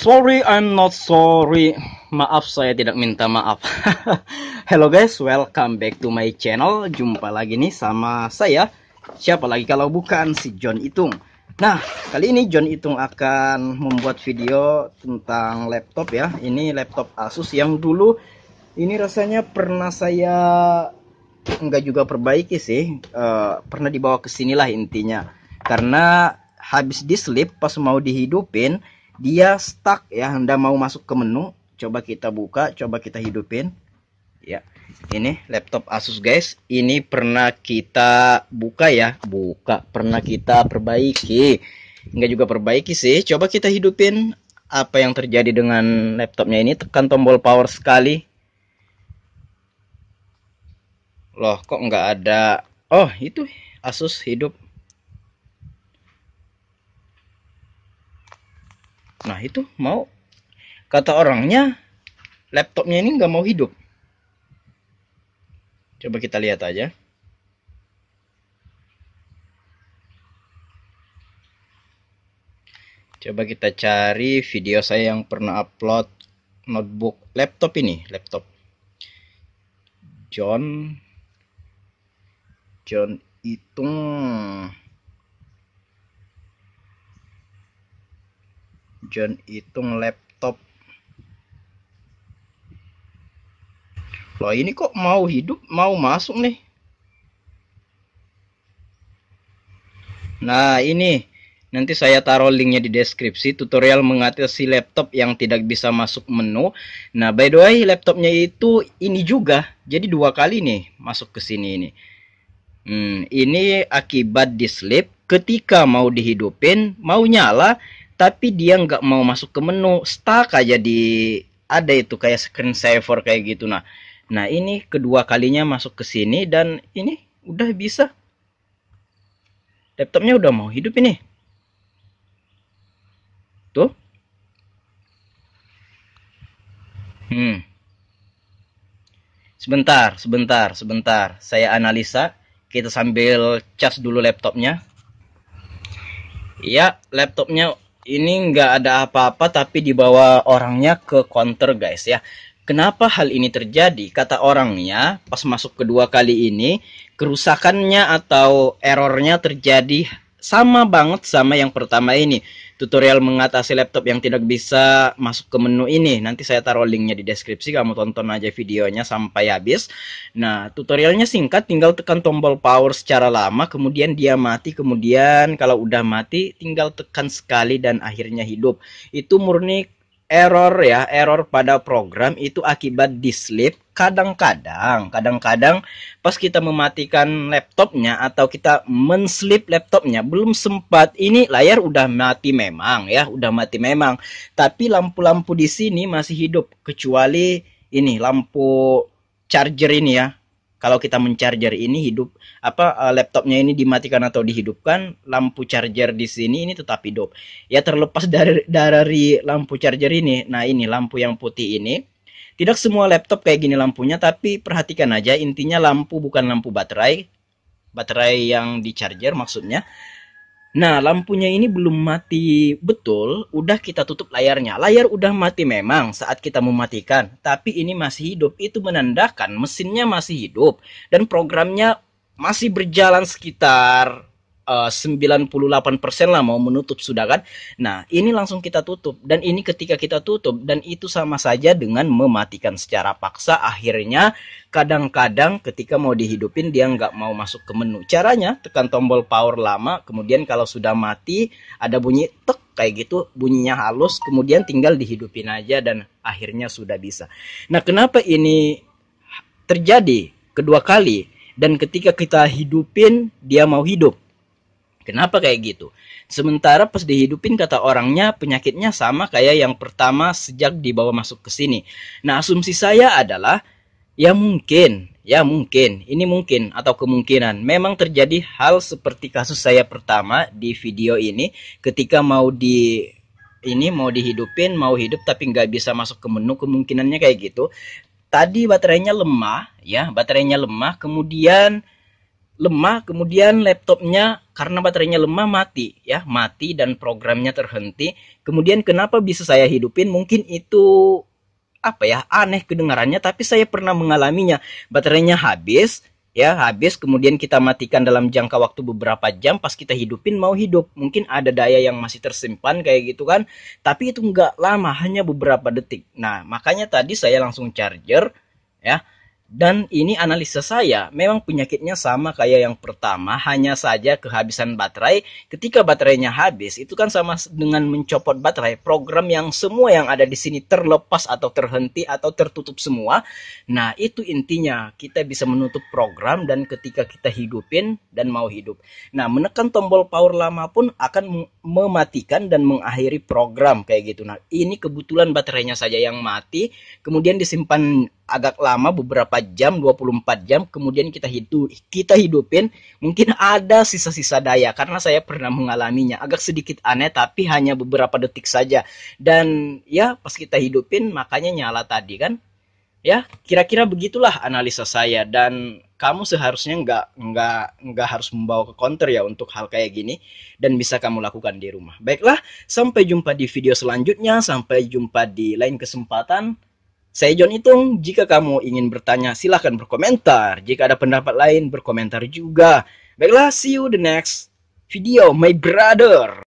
Sorry, I'm not sorry. Maaf, saya tidak minta maaf. Hello guys, welcome back to my channel. Jumpa lagi nih sama saya. Siapa lagi kalau bukan si John Itung. Nah, kali ini John Itung akan membuat video tentang laptop ya. Ini laptop Asus yang dulu ini rasanya pernah saya nggak juga perbaiki sih. E, pernah dibawa ke sinilah intinya. Karena habis dislip pas mau dihidupin dia stuck ya Anda mau masuk ke menu coba kita buka coba kita hidupin ya ini laptop Asus guys ini pernah kita buka ya buka pernah kita perbaiki enggak juga perbaiki sih coba kita hidupin apa yang terjadi dengan laptopnya ini tekan tombol power sekali loh kok nggak ada oh itu Asus hidup nah itu mau kata orangnya laptopnya ini nggak mau hidup coba kita lihat aja coba kita cari video saya yang pernah upload notebook laptop ini laptop John John Itung John hitung laptop loh ini kok mau hidup mau masuk nih nah ini Nanti saya taruh linknya di deskripsi tutorial mengatasi laptop yang tidak bisa masuk menu. Nah, by the way, laptopnya itu ini juga. Jadi dua kali nih masuk ke sini ini. Hmm, ini akibat di dislip ketika mau dihidupin, mau nyala, tapi dia nggak mau masuk ke menu stuck aja di ada itu kayak screen saver kayak gitu nah nah ini kedua kalinya masuk ke sini dan ini udah bisa laptopnya udah mau hidup ini tuh hmm sebentar sebentar sebentar saya analisa kita sambil charge dulu laptopnya ya laptopnya ini nggak ada apa-apa tapi dibawa orangnya ke counter guys ya. Kenapa hal ini terjadi? Kata orangnya, pas masuk kedua kali ini, kerusakannya atau errornya terjadi sama banget sama yang pertama ini tutorial mengatasi laptop yang tidak bisa masuk ke menu ini nanti saya taruh linknya di deskripsi kamu tonton aja videonya sampai habis nah tutorialnya singkat tinggal tekan tombol power secara lama kemudian dia mati kemudian kalau udah mati tinggal tekan sekali dan akhirnya hidup itu murni error ya, error pada program itu akibat dislip kadang-kadang, kadang-kadang pas kita mematikan laptopnya atau kita menslip laptopnya belum sempat ini layar udah mati memang ya, udah mati memang. Tapi lampu-lampu di sini masih hidup kecuali ini lampu charger ini ya, kalau kita mencharger ini hidup apa eh, laptopnya ini dimatikan atau dihidupkan lampu charger di sini ini tetap hidup ya terlepas dari dari lampu charger ini nah ini lampu yang putih ini tidak semua laptop kayak gini lampunya tapi perhatikan aja intinya lampu bukan lampu baterai baterai yang di charger maksudnya Nah, lampunya ini belum mati betul, udah kita tutup layarnya. Layar udah mati memang saat kita mematikan, tapi ini masih hidup. Itu menandakan mesinnya masih hidup dan programnya masih berjalan sekitar Eh, uh, 98% lah mau menutup sudah kan. Nah, ini langsung kita tutup dan ini ketika kita tutup dan itu sama saja dengan mematikan secara paksa akhirnya kadang-kadang ketika mau dihidupin dia nggak mau masuk ke menu. Caranya tekan tombol power lama, kemudian kalau sudah mati ada bunyi tek kayak gitu bunyinya halus kemudian tinggal dihidupin aja dan akhirnya sudah bisa. Nah, kenapa ini terjadi kedua kali dan ketika kita hidupin dia mau hidup Kenapa kayak gitu? Sementara pas dihidupin kata orangnya penyakitnya sama kayak yang pertama sejak dibawa masuk ke sini. Nah, asumsi saya adalah ya mungkin, ya mungkin, ini mungkin atau kemungkinan memang terjadi hal seperti kasus saya pertama di video ini ketika mau di ini mau dihidupin, mau hidup tapi nggak bisa masuk ke menu kemungkinannya kayak gitu. Tadi baterainya lemah, ya baterainya lemah, kemudian lemah kemudian laptopnya karena baterainya lemah mati ya mati dan programnya terhenti kemudian kenapa bisa saya hidupin mungkin itu apa ya aneh kedengarannya tapi saya pernah mengalaminya baterainya habis ya habis kemudian kita matikan dalam jangka waktu beberapa jam pas kita hidupin mau hidup mungkin ada daya yang masih tersimpan kayak gitu kan tapi itu nggak lama hanya beberapa detik nah makanya tadi saya langsung charger ya dan ini analisa saya, memang penyakitnya sama kayak yang pertama, hanya saja kehabisan baterai. Ketika baterainya habis, itu kan sama dengan mencopot baterai. Program yang semua yang ada di sini terlepas atau terhenti atau tertutup semua. Nah, itu intinya. Kita bisa menutup program dan ketika kita hidupin dan mau hidup. Nah, menekan tombol power lama pun akan mematikan dan mengakhiri program kayak gitu. Nah, ini kebetulan baterainya saja yang mati, kemudian disimpan agak lama beberapa jam, 24 jam, kemudian kita hidup kita hidupin, mungkin ada sisa-sisa daya karena saya pernah mengalaminya. Agak sedikit aneh tapi hanya beberapa detik saja. Dan ya, pas kita hidupin makanya nyala tadi kan. Ya, kira-kira begitulah analisa saya dan kamu seharusnya nggak nggak nggak harus membawa ke counter ya untuk hal kayak gini dan bisa kamu lakukan di rumah. Baiklah, sampai jumpa di video selanjutnya, sampai jumpa di lain kesempatan. Saya John Itung, jika kamu ingin bertanya silahkan berkomentar. Jika ada pendapat lain berkomentar juga. Baiklah, see you the next video, my brother.